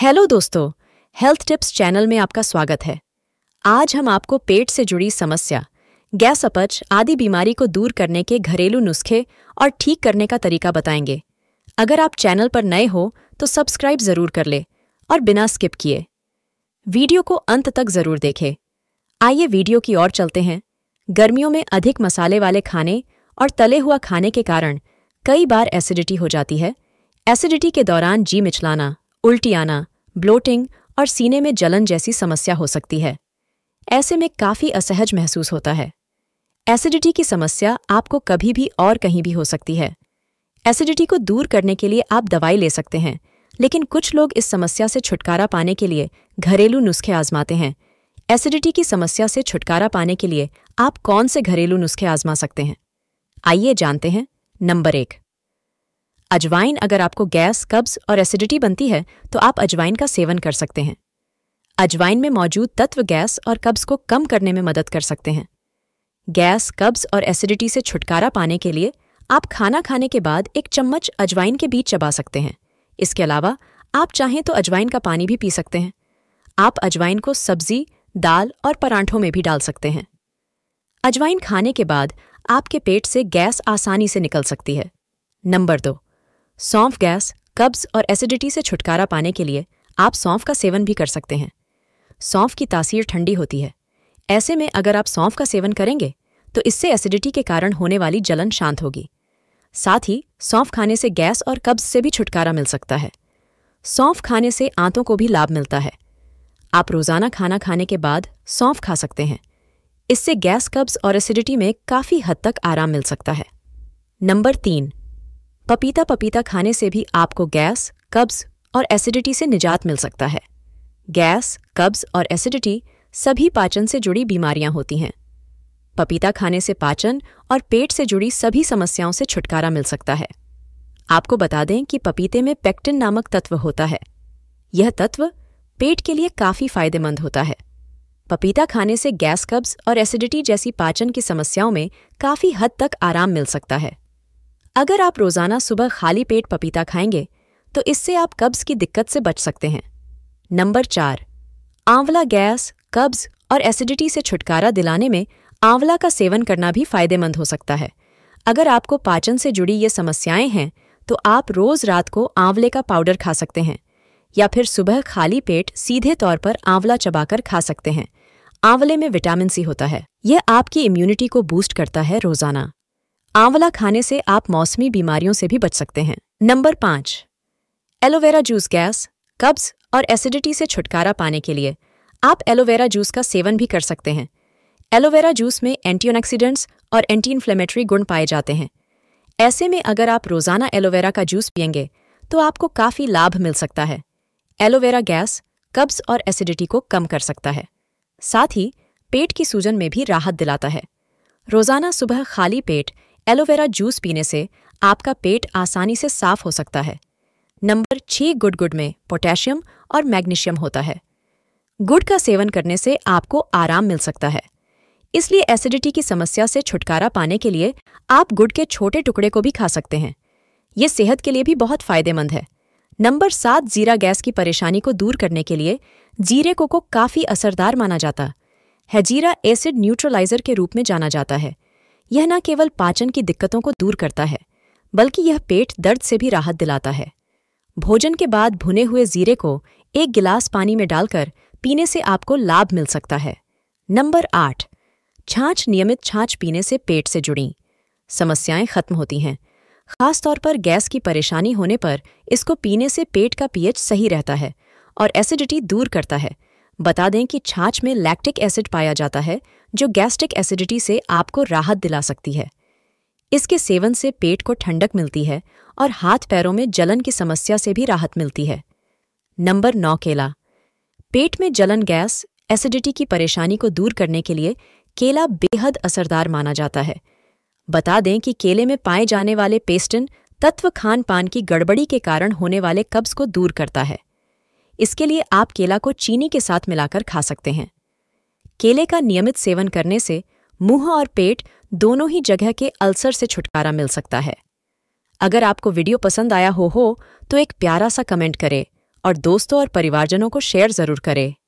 hello दोस्तों health tips channel में आपका स्वागत है आज हम आपको पेट से जुड़ी समस्या गैस अपच आदि बीमारी को दूर करने के घरेलू नुस्खे और ठीक करने का तरीका बताएंगे अगर आप चैनल पर नए हो तो सब्सक्राइब ज़रूर कर ले और बिना स्किप किए वीडियो को अंत तक ज़रूर देखें आइए वीडियो की ओर चलते हैं गर्मियों में अधिक मसाले वाले खाने और तले हुआ खाने के कारण कई बार एसिडिटी हो जाती है एसिडिटी के दौरान जी मिचलाना उल्टी आना ब्लोटिंग और सीने में जलन जैसी समस्या हो सकती है ऐसे में काफी असहज महसूस होता है एसिडिटी की समस्या आपको कभी भी और कहीं भी हो सकती है एसिडिटी को दूर करने के लिए आप दवाई ले सकते हैं लेकिन कुछ लोग इस समस्या से छुटकारा पाने के लिए घरेलू नुस्खे आजमाते हैं एसिडिटी की समस्या से छुटकारा पाने के लिए आप कौन से घरेलू नुस्खे आजमा सकते हैं आइए जानते हैं नंबर एक अजवाइन अगर आपको गैस कब्ज और एसिडिटी बनती है तो आप अजवाइन का सेवन कर सकते हैं अजवाइन में मौजूद तत्व गैस और कब्ज को कम करने में मदद कर सकते हैं गैस कब्ज और एसिडिटी से छुटकारा पाने के लिए आप खाना खाने के बाद एक चम्मच अजवाइन के बीच चबा सकते हैं इसके अलावा आप चाहें तो अजवाइन का पानी भी पी सकते हैं आप अजवाइन को सब्जी दाल और परांठों में भी डाल सकते हैं अजवाइन खाने के बाद आपके पेट से गैस आसानी से निकल सकती है नंबर दो सौंफ गैस कब्ज और एसिडिटी से छुटकारा पाने के लिए आप सौंफ का सेवन भी कर सकते हैं सौंफ की तासीर ठंडी होती है ऐसे में अगर आप सौंफ का सेवन करेंगे तो इससे एसिडिटी के कारण होने वाली जलन शांत होगी साथ ही सौंफ खाने से गैस और कब्ज से भी छुटकारा मिल सकता है सौंफ खाने से आंतों को भी लाभ मिलता है आप रोज़ाना खाना खाने के बाद सौंफ खा सकते हैं इससे गैस कब्ज और एसिडिटी में काफ़ी हद तक आराम मिल सकता है नंबर तीन पपीता पपीता खाने से भी आपको गैस कब्ज और एसिडिटी से निजात मिल सकता है गैस कब्ज और एसिडिटी सभी पाचन से जुड़ी बीमारियां होती हैं पपीता खाने से पाचन और पेट से जुड़ी सभी समस्याओं से छुटकारा मिल सकता है आपको बता दें कि पपीते में पेक्टिन नामक तत्व होता है यह तत्व पेट के लिए काफ़ी फायदेमंद होता है पपीता खाने से गैस कब्ज और एसिडिटी जैसी पाचन की समस्याओं में काफ़ी हद तक आराम मिल सकता है अगर आप रोज़ाना सुबह खाली पेट पपीता खाएंगे तो इससे आप कब्ज़ की दिक्कत से बच सकते हैं नंबर चार आंवला गैस कब्ज़ और एसिडिटी से छुटकारा दिलाने में आंवला का सेवन करना भी फायदेमंद हो सकता है अगर आपको पाचन से जुड़ी ये समस्याएं हैं तो आप रोज़ रात को आंवले का पाउडर खा सकते हैं या फिर सुबह खाली पेट सीधे तौर पर आंवला चबाकर खा सकते हैं आंवले में विटामिन सी होता है यह आपकी इम्यूनिटी को बूस्ट करता है रोज़ाना आंवला खाने से आप मौसमी बीमारियों से भी बच सकते हैं नंबर पाँच एलोवेरा जूस गैस कब्ज और एसिडिटी से छुटकारा पाने के लिए आप एलोवेरा जूस का सेवन भी कर सकते हैं एलोवेरा जूस में एंटीऑक्सीडेंट्स और एंटी इन्फ्लेमेटरी गुण पाए जाते हैं ऐसे में अगर आप रोज़ाना एलोवेरा का जूस पियेंगे तो आपको काफ़ी लाभ मिल सकता है एलोवेरा गैस कब्ज और एसिडिटी को कम कर सकता है साथ ही पेट की सूजन में भी राहत दिलाता है रोज़ाना सुबह खाली पेट एलोवेरा जूस पीने से आपका पेट आसानी से साफ हो सकता है नंबर छह गुड गुड में पोटेशियम और मैग्नीशियम होता है गुड़ का सेवन करने से आपको आराम मिल सकता है इसलिए एसिडिटी की समस्या से छुटकारा पाने के लिए आप गुड़ के छोटे टुकड़े को भी खा सकते हैं ये सेहत के लिए भी बहुत फायदेमंद है नंबर सात जीरा गैस की परेशानी को दूर करने के लिए जीरे को को काफ़ी असरदार माना जाता है जीरा एसिड न्यूट्रलाइजर के रूप में जाना जाता है यह न केवल पाचन की दिक्कतों को दूर करता है बल्कि यह पेट दर्द से भी राहत दिलाता है भोजन के बाद भुने हुए जीरे को एक गिलास पानी में डालकर पीने से आपको लाभ मिल सकता है नंबर आठ छाछ नियमित छाछ पीने से पेट से जुड़ी समस्याएं खत्म होती हैं खास तौर पर गैस की परेशानी होने पर इसको पीने से पेट का पीएच सही रहता है और एसिडिटी दूर करता है बता दें कि छाछ में लैक्टिक एसिड पाया जाता है जो गैस्ट्रिक एसिडिटी से आपको राहत दिला सकती है इसके सेवन से पेट को ठंडक मिलती है और हाथ पैरों में जलन की समस्या से भी राहत मिलती है नंबर नौ केला पेट में जलन गैस एसिडिटी की परेशानी को दूर करने के लिए केला बेहद असरदार माना जाता है बता दें कि केले में पाए जाने वाले पेस्टिन तत्व खान पान की गड़बड़ी के कारण होने वाले कब्ज को दूर करता है इसके लिए आप केला को चीनी के साथ मिलाकर खा सकते हैं केले का नियमित सेवन करने से मुंह और पेट दोनों ही जगह के अल्सर से छुटकारा मिल सकता है अगर आपको वीडियो पसंद आया हो हो तो एक प्यारा सा कमेंट करें और दोस्तों और परिवारजनों को शेयर ज़रूर करें